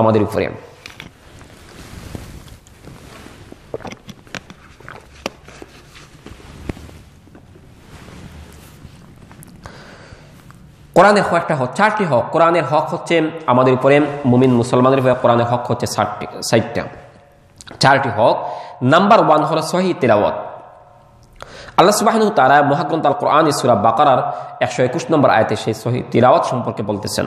আমাদের উপরে কোরআনের হক একটা হক চারটি হক কোরআনের হক হচ্ছে আমাদের উপরে মুমিন মুসলমানের উপরে কোরআনের হক হচ্ছে ষাটটি ষাটটা চারটি হক নাম্বার ওয়ান হল সহি তেলাওয়াত আল্লাহ সুবাহন তারা মহাগ্রন্থ আল কোরআন ইসুরা বাকারার একশো একুশ নম্বর আয়তে সেই সহি তিলাওয়াত সম্পর্কে বলতেছেন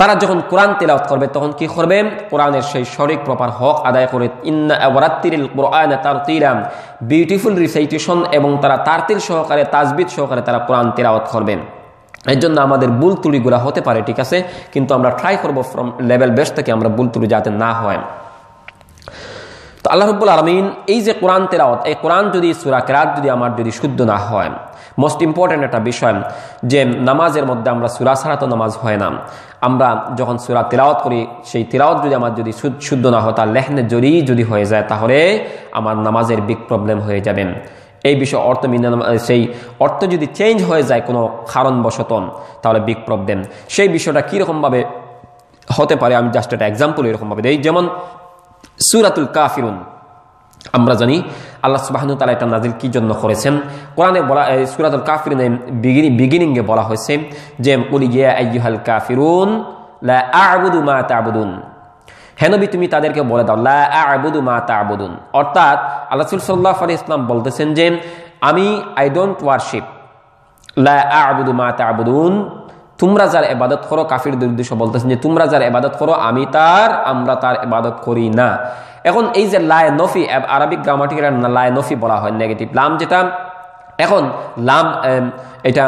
তারা যখন কোরআন তেলাওত করবে তখন কি করবেন কোরআনের সেই সঠিক প্রপার হক আদায় করে বিউটিফুল রিসাইটেশন এবং তারা তারতির সহকারে তাজবিদ সহকারে তারা কোরআন তেলাওত করবেন এর জন্য আমাদের বুল ত্রুটিগুলো হতে পারে ঠিক আছে কিন্তু আমরা ট্রাই করবো ফ্রম লেভেল বেস্ট থেকে আমরা বুল ত্রুটি যাতে না হয় তো আল্লাহ রব্বুল আলমিন এই যে কোরআন তেলাওত এই কোরআন যদি সুরাকেরাত যদি আমার যদি শুদ্ধ না হয় মোস্ট ইম্পর্ট্যান্ট একটা বিষয় যে নামাজের মধ্যে আমরা সুরা ছাড়া তো নামাজ হয় না আমরা যখন সুরা তেলাওয়াত করি সেই তিলাওত যদি আমার যদি শুদ্ধ না হয় তার লেহনে জরি যদি হয়ে যায় তাহলে আমার নামাজের বিগ প্রবলেম হয়ে যাবেন এই বিষয় অর্থ সেই অর্থ যদি চেঞ্জ হয়ে যায় কোনো কারণবশত তাহলে বিগ প্রবলেম সেই বিষয়টা কীরকমভাবে হতে পারে আমি জাস্ট একটা এক্সাম্পল এরকমভাবে দিই যেমন সুরাতুল কাফিরুন আমরা জানি আল্লাহ সুবাহানু তালা এটা নাজিল কী জন্য করেছেন কোরআনে বলা সুরাতুল কাফির বিগিনি বিগিনিংয়ে বলা হয়েছে যে উলি ইয়া কাফিরুন লা আবুদু মা তাবুদুন হেনবি তুমি তাদেরকে বলে দাও লা আবুদু মা তাবুদুন অর্থাৎ আল্লাহ সাল্লাহ আলি ইসলাম বলতেছেন যে আমি আই ডোন্ট ওয়ারশিপ লা আবুদু মা তাবুদুন তোমরা যার এবাদত করো কাফির দুর্দেশ্য বলতেছেন যে তোমরা যার এবাদত করো আমি তার আমরা তার এবাদত করি না এখন এই যে লায় নফি আরবিক গ্রামাটিক্যাল লায় নফি বলা হয় নেগেটিভ লাম যেটা এখন লাম এটা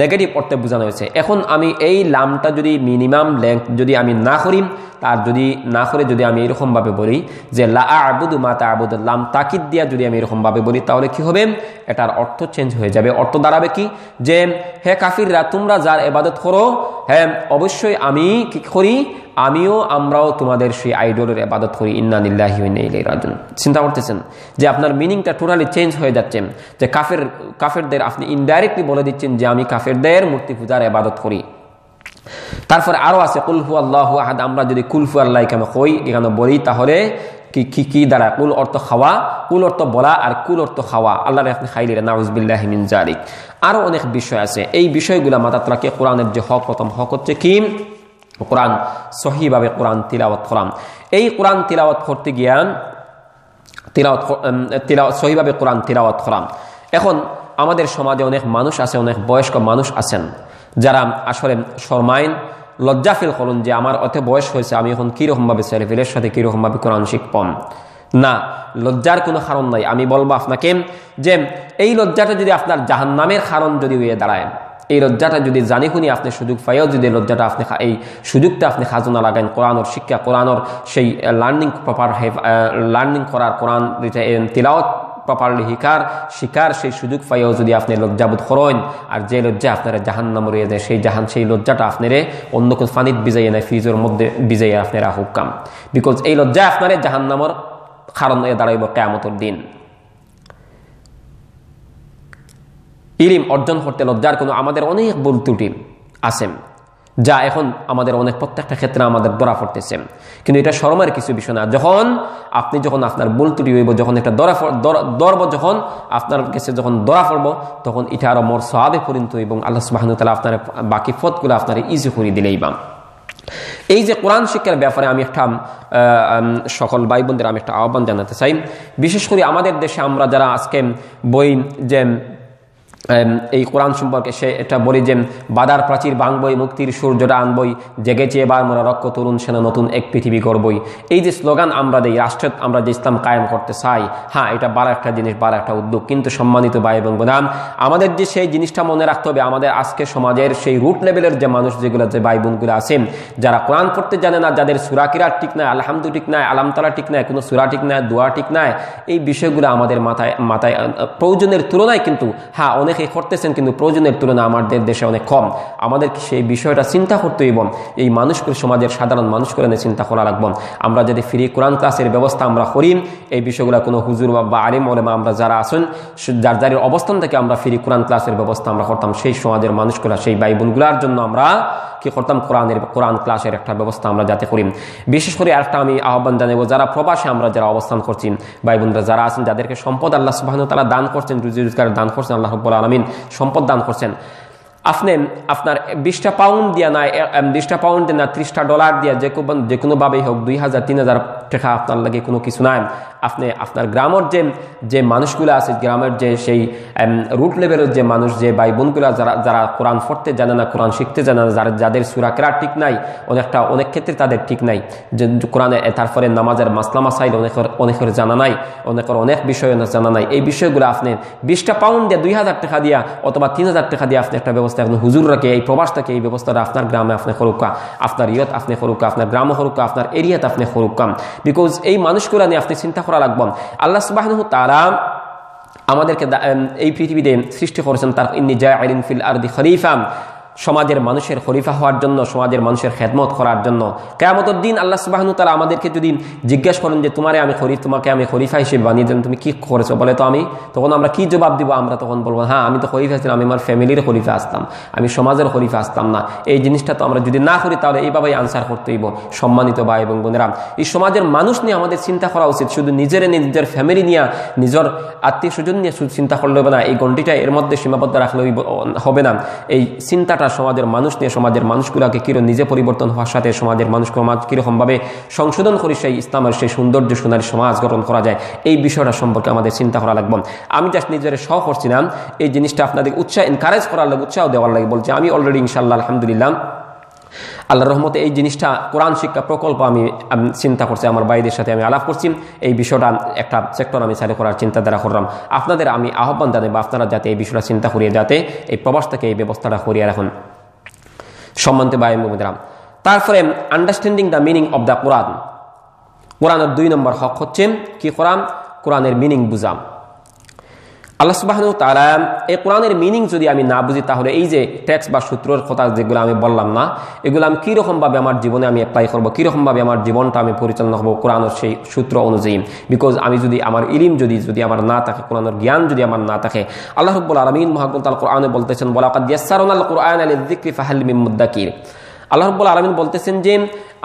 নেগেটিভ অর্থে বোঝানো হয়েছে এখন আমি এই লামটা যদি মিনিমাম লেংথ যদি আমি না করি তার যদি না করে যদি আমি এরকমভাবে বলি যে লা আবুদ মা তা আবুদ লাম তাকিদ দিয়া যদি আমি এরকমভাবে বলি তাহলে কি হবে এটার অর্থ চেঞ্জ হয়ে যাবে অর্থ দাঁড়াবে কি যে হে কাফিররা তোমরা যার এবাদত করো হ্যাঁ অবশ্যই আমি কি করি আমিও আমরাও তোমাদের সেই আইডলের আবাদত করি ইন্নানিল্লাহি রাজুন চিন্তা করতেছেন যে আপনার মিনিংটা টোটালি চেঞ্জ হয়ে যাচ্ছে যে কাফের কাফেরদের আপনি ইনডাইরেক্টলি বলে দিচ্ছেন যে আমি কাফেরদের মূর্তি পূজার আবাদত করি তারপর আরও আছে কুলফু আল্লাহ আহাদ আমরা যদি কুলফু আল্লাহ এখানে কই এখানে বলি তাহলে কি কি কি দ্বারা কুল অর্থ খাওয়া কুল অর্থ বলা আর কুল অর্থ খাওয়া আল্লাহ আপনি খাইলেন নাউজবিল্লাহ মিন জারিক আরও অনেক বিষয় আছে এই বিষয়গুলো মাতাত্রাকে কোরআনের যে হক প্রথম হক হচ্ছে কি কোরআন সহিভাবে কোরআন তিলাওয়াত করাম এই কোরআন তিলাওয়াত করতে গিয়ান তিলাওয়াত তিলাওয়াত সহিভাবে কোরআন তিলাওয়াত করাম এখন আমাদের সমাজে অনেক মানুষ আছে অনেক বয়স্ক মানুষ আছেন যারা আসলে শর্মাইন লজ্জা ফিল করুন যে আমার অত বয়স হয়েছে আমি এখন কীরকমভাবে ছেলেপেলের সাথে কীরকমভাবে কোরআন শিখপম না লজ্জার কোনো কারণ নাই আমি বলবো আপনাকে যে এই লজ্জাটা যদি আপনার জাহান্নামের কারণ যদি হয়ে দাঁড়ায় এই লজ্জাটা যদি জানি শুনি আপনি সুযোগ পাইও যদি লজ্জাটা আপনি এই সুযোগটা আপনি খাজনা লাগান কোরআনোর শিক্ষা কোরআনোর সেই লার্নিং প্রপার লার্নিং করার কোরআন তিলাওত প্রপারলি শিকার শিকার সেই সুযোগ পাইও যদি আপনি লজ্জাবোধ করেন আর যে লজ্জা আপনার জাহান নাম রয়ে যায় সেই জাহান সেই লজ্জাটা আপনারে অন্য কোন ফানিত বিজয় নেয় ফিজোর মধ্যে বিজাইয়ে আপনারা হুকাম বিকজ এই লজ্জা আপনারে জাহান নামর কারণ দাঁড়াইব কেয়ামতর দিন ইলিম অর্জন করতে লজ্জার কোনো আমাদের অনেক ভুল ত্রুটি আছেন যা এখন আমাদের অনেক প্রত্যেকটা ক্ষেত্রে আমাদের দরা পড়তেছে কিন্তু এটা শরমের কিছু বিষয় না যখন আপনি যখন আপনার বুল ত্রুটি হইব যখন একটা দরা দরব যখন আপনার কাছে যখন দরা পড়ব তখন এটা আরও মোর সাবে পরিণত এবং আল্লাহ তালা আপনার বাকি ফতগুলো আপনার ইজি করে দিলেই বা এই যে কোরআন শিক্ষার ব্যাপারে আমি একটা সকল ভাই বোনদের আমি একটা আহ্বান জানাতে চাই বিশেষ করে আমাদের দেশে আমরা যারা আজকে বই যে এই কোরআন সম্পর্কে সে এটা বলি যে বাদার প্রাচীর বাংবই মুক্তির সূর্যটা আনবই জেগেছে এবার মোরা রক্ষ তরুণ সেনা নতুন এক পৃথিবী গড়বই এই যে স্লোগান আমরা দেই রাষ্ট্র আমরা যে ইসলাম কায়েম করতে চাই হ্যাঁ এটা বার একটা জিনিস বার একটা উদ্যোগ কিন্তু সম্মানিত ভাই এবং বোনাম আমাদের যে সেই জিনিসটা মনে রাখতে হবে আমাদের আজকে সমাজের সেই রুট লেভেলের যে মানুষ যেগুলো যে ভাই বোনগুলো আছেন যারা কোরআন করতে জানে না যাদের সুরাকিরা ঠিক নাই আলহামদু ঠিক নাই আলামতলা ঠিক নাই কোনো সুরা ঠিক নাই দোয়া ঠিক নাই এই বিষয়গুলো আমাদের মাথায় মাথায় প্রয়োজনের তুলনায় কিন্তু হ্যাঁ অনেক অনেকে করতেছেন কিন্তু প্রয়োজনের তুলনায় আমাদের দেশে অনেক কম আমাদের সেই বিষয়টা চিন্তা করতে হইব এই মানুষগুলো সমাজের সাধারণ মানুষগুলো নিয়ে চিন্তা করা রাখব আমরা যদি ফ্রি কোরআন ক্লাসের ব্যবস্থা আমরা করি এই বিষয়গুলো কোনো হুজুর বা আলিম ওলেমা আমরা যারা আসুন যার যার অবস্থান থেকে আমরা ফ্রি কোরআন ক্লাসের ব্যবস্থা আমরা করতাম সেই সমাজের মানুষগুলা সেই ভাই জন্য আমরা কি করতাম কোরআনের কোরআন ক্লাসের একটা ব্যবস্থা আমরা যাতে করি বিশেষ করে আরেকটা আমি আহ্বান জানাবো যারা প্রবাসে আমরা যারা অবস্থান করছি ভাই বোনরা যারা আছেন যাদেরকে সম্পদ আল্লাহ সুবাহ তারা দান করছেন রুজি রোজগার দান করছেন আল্লাহ রব্বুল আলমিন সম্পদ দান করছেন আপনি আপনার বিশটা পাউন্ড দিয়া না বিশটা পাউন্ড না ত্রিশটা ডলার দিয়া যে কোন যে কোনোভাবেই হোক দুই হাজার তিন হাজার টাকা আপনার লাগে কোনো কিছু নাই আপনি আপনার গ্রামের যে যে মানুষগুলো আছে গ্রামের যে সেই রুট লেভেলের যে মানুষ যে ভাই বোনগুলো যারা যারা কোরআন পড়তে জানে না কোরআন শিখতে জানে না যারা যাদের সুরাকেরা ঠিক নাই অনেকটা অনেক ক্ষেত্রে তাদের ঠিক নাই যে কোরআনে তারপরে নামাজের মাসলা মাসাইল অনেকের অনেকের জানা নাই অনেকের অনেক বিষয় জানা নাই এই বিষয়গুলো আপনি বিশটা পাউন্ড দিয়ে দুই হাজার টাকা দিয়া অথবা তিন হাজার টাকা দিয়ে আপনি একটা ব্যবস্থা ব্যবস্থা এখন হুজুররাকে এই প্রবাসটাকে এই ব্যবস্থাটা আপনার গ্রামে আপনি খরুকা আপনার ইয়ত আপনি খরুকা আপনার গ্রাম খরুকা আপনার এরিয়াতে আপনি খরুকাম বিকজ এই মানুষগুলো নিয়ে আপনি চিন্তা করা লাগবেন আল্লাহ সুবাহ তারা আমাদেরকে এই পৃথিবীতে সৃষ্টি করেছেন তার ইন্নি জায় আইন ফিল দি খরিফাম সমাজের মানুষের খরিফা হওয়ার জন্য সমাজের মানুষের খেদমত করার জন্য কেয়ামতের দিন আল্লাহ সুবাহনু তারা আমাদেরকে যদি জিজ্ঞেস করেন যে তোমারে আমি খরিফ তোমাকে আমি খরিফা হিসেবে বানিয়ে দিলাম তুমি কি করেছো বলে তো আমি তখন আমরা কি জবাব দিব আমরা তখন বলবো হ্যাঁ আমি তো খরিফা ছিলাম আমি আমার ফ্যামিলির খরিফা আসতাম আমি সমাজের খরিফা আসতাম না এই জিনিসটা তো আমরা যদি না করি তাহলে এইভাবেই আনসার করতেইব সম্মানিত বা এবং বোনেরা এই সমাজের মানুষ নিয়ে আমাদের চিন্তা করা উচিত শুধু নিজের নিজের ফ্যামিলি নিয়ে নিজের আত্মীয় স্বজন নিয়ে চিন্তা করলে হবে না এই গণ্ডিটা এর মধ্যে সীমাবদ্ধ রাখলে হবে না এই চিন্তা তারা সমাজের মানুষ নিয়ে সমাজের মানুষগুলোকে কিরো নিজে পরিবর্তন হওয়ার সাথে সমাজের মানুষ কিরকমভাবে সংশোধন করে সেই ইসলামের সেই সৌন্দর্য সোনারী সমাজ গঠন করা যায় এই বিষয়টা সম্পর্কে আমাদের চিন্তা করা লাগবে আমি জাস্ট নিজের সহ করছিলাম এই জিনিসটা আপনাদের উৎসাহ এনকারেজ করার লাগে উৎসাহ দেওয়ার লাগে বলছে আমি অলরেডি ইনশাল্লাহ আলহামদুলিল্লাহ আল্লাহ রহমতে এই জিনিসটা কোরআন শিক্ষা প্রকল্প আমি চিন্তা করছি আমার বাইদের সাথে আমি আলাপ করছি এই বিষয়টা একটা সেক্টর আমি চালু করার চিন্তাধারা করলাম আপনাদের আমি আহ্বান জানাই বা আপনারা যাতে এই বিষয়টা চিন্তা করিয়ে যাতে এই প্রবাস থেকে এই ব্যবস্থাটা করিয়ে রাখুন সম্মানতে ভাই মোহাম্মদাম তারপরে understanding the meaning of the Quran কোরআনের দুই নম্বর হক হচ্ছে কি কোরআন কোরআনের মিনিং বুঝাম আল্লাহ সুবাহন তারা এই কোরআনের মিনিং যদি আমি না বুঝি তাহলে এই যে ট্যাক্স বা সূত্রের কথা যেগুলো আমি বললাম না এগুলো আমি কীরকমভাবে আমার জীবনে আমি অ্যাপ্লাই করবো কীরকমভাবে আমার জীবনটা আমি পরিচালনা করবো কোরআনের সেই সূত্র অনুযায়ী বিকজ আমি যদি আমার ইলিম যদি যদি আমার না থাকে কোরআনের জ্ঞান যদি আমার না থাকে আল্লাহ রব্বুল আলমিন মহাকুল তাল কোরআনে বলতেছেন বলা কাদ ইয়াসারুল কোরআন আলী জিক্রি ফাহাল মিমুদ্দাকির আল্লাহ রব্বুল আলমিন বলতেছেন যে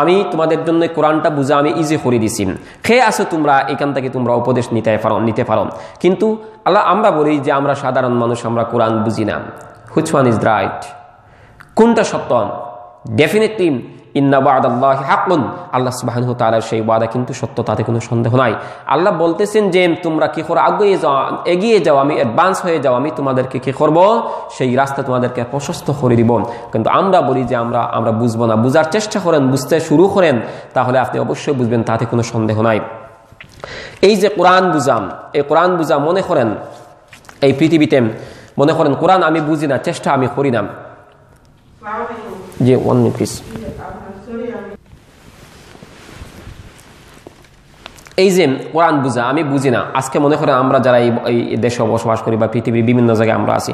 আমি তোমাদের জন্য কোরআনটা বুঝা আমি ইজি করে দিছি খেয়ে আসো তোমরা এখান থেকে তোমরা উপদেশ নিতে পারো নিতে পারো কিন্তু আল্লাহ আমরা বলি যে আমরা সাধারণ মানুষ আমরা কোরআন বুঝি না হুইচ ওয়ান ইজ রাইট কোনটা সত্য ডেফিনেটলি ইন্নাবাদ আল্লাহ হাকুন আল্লাহ তালার সেই কিন্তু সত্য তাতে কোনো সন্দেহ নাই আল্লাহ বলতেছেন যে তোমরা কি করে আগুয়ে যাও এগিয়ে যাও আমি অ্যাডভান্স হয়ে যাও আমি তোমাদেরকে কি করব সেই রাস্তা তোমাদেরকে প্রশস্ত করে দিব কিন্তু আমরা বলি যে আমরা আমরা বুঝবো না বুঝার চেষ্টা করেন বুঝতে শুরু করেন তাহলে আপনি অবশ্যই বুঝবেন তাতে কোনো সন্দেহ নাই এই যে কোরআন বুঝাম এই কোরআন বুঝা মনে করেন এই পৃথিবীতে মনে করেন কোরআন আমি বুঝি না চেষ্টা আমি করি না যে ওয়ান মিনিট এই যে কোরআন বুঝা আমি বুঝি না আজকে মনে করে আমরা যারা এই দেশে বসবাস করি বা পৃথিবীর বিভিন্ন জায়গায় আমরা আছি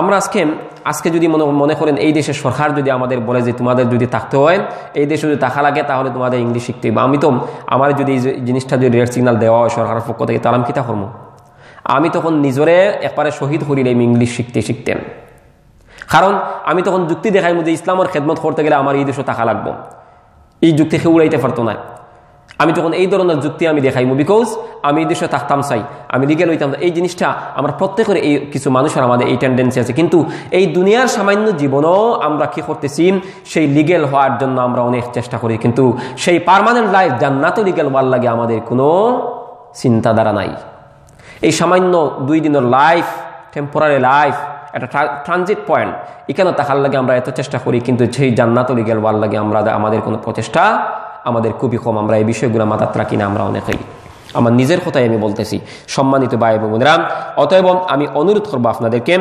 আমরা আজকে আজকে যদি মনে মনে করেন এই দেশের সরকার যদি আমাদের বলে যে তোমাদের যদি থাকতে হয় এই দেশে যদি থাকা লাগে তাহলে তোমাদের ইংলিশ শিখতে হবে আমি তো আমার যদি এই জিনিসটা যদি রেড সিগনাল দেওয়া হয় সরকারের পক্ষ থেকে তাহলে আমি কিতা কর্ম আমি তখন নিজরে একবারে শহীদ করিলে আমি ইংলিশ শিখতে শিখতেন কারণ আমি তখন যুক্তি দেখাইমু যে ইসলামের খেদমত করতে গেলে আমার এই দেশে থাকা লাগবো এই যুক্তি সে উড়াইতে পারতো না আমি তখন এই ধরনের যুক্তি আমি দেখাইমু বিকজ আমি এই দেশে থাকতাম চাই আমি লিগে লইতাম এই জিনিসটা আমার প্রত্যেকের এই কিছু মানুষের আমাদের এই টেন্ডেন্সি আছে কিন্তু এই দুনিয়ার সামান্য জীবনও আমরা কি করতেছি সেই লিগেল হওয়ার জন্য আমরা অনেক চেষ্টা করি কিন্তু সেই পারমানেন্ট লাইফ জান্নাত লিগেল হওয়ার লাগে আমাদের কোনো চিন্তাধারা নাই এই সামান্য দুই দিনের লাইফ টেম্পোরারি লাইফ একটা ট্রানজিট পয়েন্ট এখানে তাহার লাগে আমরা এত চেষ্টা করি কিন্তু সেই জান্নাত লিগেল হওয়ার লাগে আমরা আমাদের কোনো প্রচেষ্টা আমাদের খুবই কম আমরা এই বিষয়গুলো মাথাত রাখি না আমরা অনেকেই আমার নিজের কথাই আমি বলতেছি সম্মানিত ভাই বোনেরা অতএব আমি অনুরোধ করবো আপনাদেরকে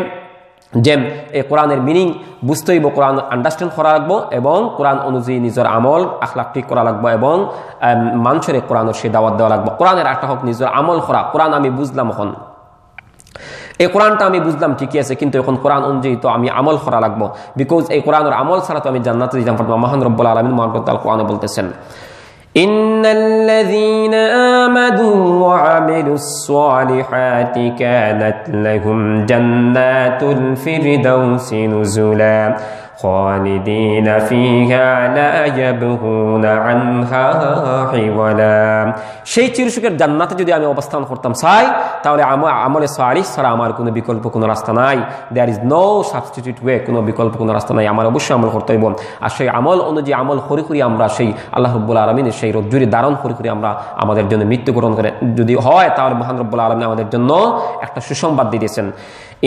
যে এই কোরআনের মিনিং বুঝতে হইব কোরআন আন্ডারস্ট্যান্ড করা লাগবো এবং কোরআন অনুযায়ী নিজের আমল আখলাখ ঠিক করা লাগবো এবং মানুষের কোরআনের সে দাওয়াত দেওয়া লাগবো কোরআনের একটা হোক নিজের আমল করা কোরআন আমি বুঝলাম এখন এই কোরআনটা আমি বুঝলাম ঠিকই আছে কিন্তু এখন কোরআন অনুযায়ী তো আমি আমল করা লাগবো বিকজ এই কোরআনের আমল ছাড়া তো আমি জান্নাতে যেতাম পারবো মহান রব্বুল আলমিন মহান আল কোরআনে বলতেছেন إن الذين آمنوا وعملوا الصالحات كانت لهم جنات الفردوس نزلا خالدين فيها لا يبغون عنها حولا সেই চিরসুখের জান্নাতে যদি আমি অবস্থান করতাম চাই তাহলে আমার আমলে সালিস সারা আমার কোনো বিকল্প কোনো রাস্তা নাই there is no substitute way কোনো বিকল্প কোনো রাস্তা নাই আমার অবশ্যই আমল করতে হইব আর সেই আমল অনুযায়ী আমল হরি করি আমরা সেই আল্লাহ রব্বুল আলমিনের সেই রজ্জুরি ধারণ হরি করি আমরা আমাদের জন্য মৃত্যু মৃত্যুবরণ করে যদি হয় তাহলে মহান রব্বুল আলমিন আমাদের জন্য একটা সুসংবাদ দিয়েছেন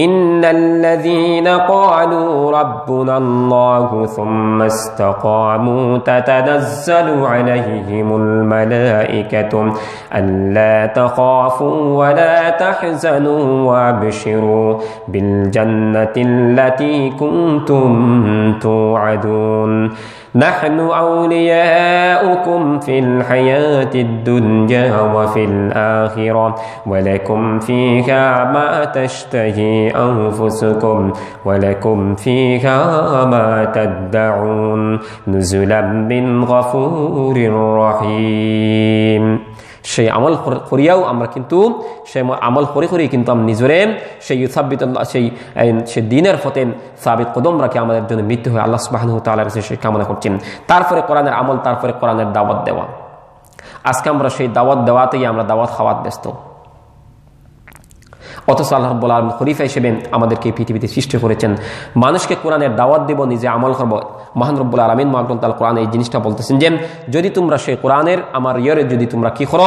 ইন্নাল্লাযীনা ক্বালু রাব্বুনা الله ثم استقاموا تتنزل عليهم الملائكة ألا تخافوا ولا تحزنوا وابشروا بالجنة التي كنتم توعدون نحن أولياؤكم في الحياة الدنيا وفي الآخرة ولكم فيها ما تشتهي أنفسكم ولكم فيها ما تدعون نزلا من غفور رحيم সেই আমল করিয়াও আমরা কিন্তু সে আমল করে করি কিন্তু আমরা নিজরে সেই ইউসাবিত সেই সেই দিনের ফতেন সাবিত কদম রাখে আমাদের জন্য মৃত্যু হয়ে আল্লাহ সুবাহ তাল্লাহ কাছে সেই কামনা করছেন তারপরে কোরআনের আমল তারপরে কোরআনের দাওয়াত দেওয়া আজকে আমরা সেই দাওয়াত দেওয়াতেই আমরা দাওয়াত খাওয়াত ব্যস্ত অথচ আল্লাহ রব্বুল আলম খরিফা হিসেবে আমাদেরকে পৃথিবীতে সৃষ্টি করেছেন মানুষকে কোরআনের দাওয়াত দেব নিজে আমল করব মহান রব্বুল আলমিন তাল কোরআন এই জিনিসটা বলতেছেন যে যদি তোমরা সেই কোরআনের আমার ইয়রে যদি তোমরা কি করো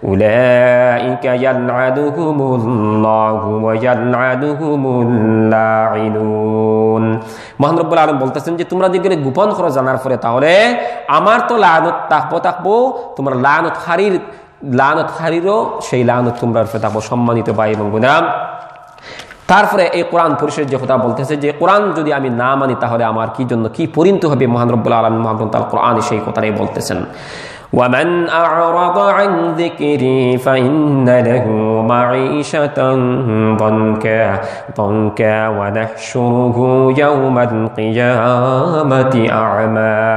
أولئك يلعنهم الله ويلعنهم اللاعنون মহান রব্বুল আলম বলতেছেন যে তোমরা যেগুলো গোপন করো জানার পরে তাহলে আমার তো লানত তাকবো তাকবো তোমার লানত হারির লানত হারিরও সেই লানত তোমরা তাকবো সম্মানিত পাই এবং গুনাম তারপরে এই কোরআন পুরুষের যে কথা বলতেছে যে কোরআন যদি আমি না মানি তাহলে আমার কি জন্য কি পরিণত হবে মহান আলম মহান তাল কোরআন সেই কথাটাই বলতেছেন ومن أعرض عن ذكري فإن له معيشة ضنكا ضنكا ونحشره يوم القيامة أعمى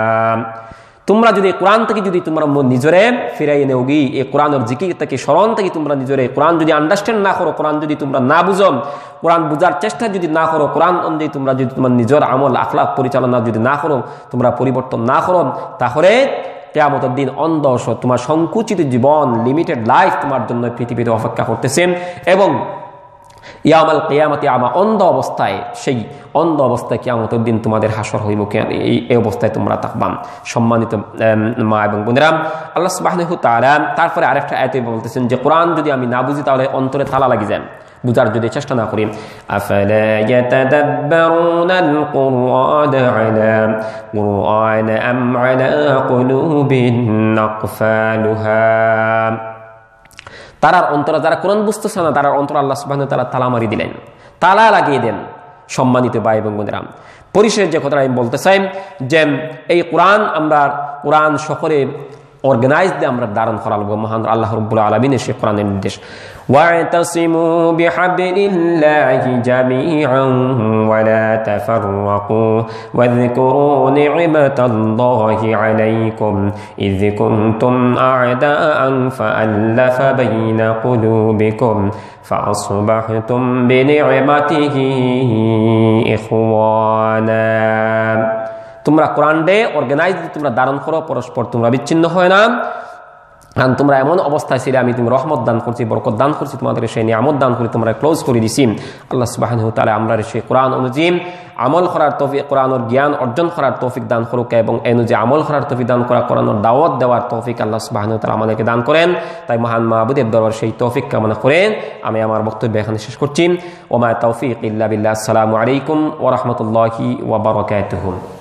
তোমরা যদি কোরআন থেকে যদি তোমরা মন নিজরে ফিরাই নেওগি এই কোরআনের জিকির থেকে স্মরণ থেকে তোমরা নিজরে কোরআন যদি আন্ডারস্ট্যান্ড না করো কোরআন যদি তোমরা না বুঝো কোরআন বোঝার চেষ্টা যদি না করো কোরআন অনুযায়ী তোমরা যদি তোমার নিজের আমল আখলাখ পরিচালনা যদি না করো তোমরা পরিবর্তন না করো তাহলে কেয়ামতের দিন অন্ধ তোমার সংকুচিত জীবন লিমিটেড লাইফ তোমার জন্য পৃথিবীতে অপেক্ষা করতেছেন এবং ইয়ামাল কেয়ামতি আমা অন্ধ অবস্থায় সেই অন্ধ অবস্থায় কেয়ামতের দিন তোমাদের হাসর হইব এই এই অবস্থায় তোমরা তাকবাম সম্মানিত মা এবং বোনেরাম আল্লাহ সুবাহনেহু তারা তারপরে আরেকটা আয়তে বলতেছেন যে কোরআন যদি আমি না বুঝি তাহলে অন্তরে তালা লাগি যান বুঝার যদি চেষ্টা না করি আফলা তারার অন্তরা যারা কোরআন বুঝতেছে না তারার অন্তর আল্লাহ সুবাহ তারা তালা মারি দিলেন তালা লাগিয়ে দেন সম্মানিত ভাই এবং বোনেরাম পরিশেষ যে কথাটা আমি বলতে চাই যে এই কোরআন আমরা কোরআন সকলে অর্গানাইজড আমরা ধারণ করা লাগবো মহান আল্লাহ রব্বুল আলমিনের সে কোরআনের নির্দেশ واعتصموا بحبل الله جميعا ولا تفرقوا واذكروا نعمة الله عليكم إذ كنتم أعداء فألف بين قلوبكم فأصبحتم بنعمته إخوانا তোমরা কোরআন ডে অর্গানাইজ তোমরা দারণ করো পরস্পর তোমরা বিচ্ছিন্ন হয় না কারণ তোমরা এমন অবস্থায় ছিলে আমি তুমি রহমত দান করছি বরকত দান করছি তোমাদের সেই নিয়ামত দান করে তোমরা ক্লোজ করে দিছি আল্লাহ সুবাহ তাহলে আমরা সেই কোরআন অনুযায়ী আমল করার তৌফিক কোরআনর জ্ঞান অর্জন করার তৌফিক দান করুক এবং এ অনুযায়ী আমল করার তৌফিক দান করা কোরআনর দাওয়াত দেওয়ার তৌফিক আল্লাহ সুবাহ তালা আমাদেরকে দান করেন তাই মহান মাহবুদের দরবার সেই তৌফিক কামনা করেন আমি আমার বক্তব্য এখানে শেষ করছি ওমায় তৌফিক ইল্লা বিল্লাহ আসসালামু আলাইকুম ওরহমতুল্লাহি ওবরকাত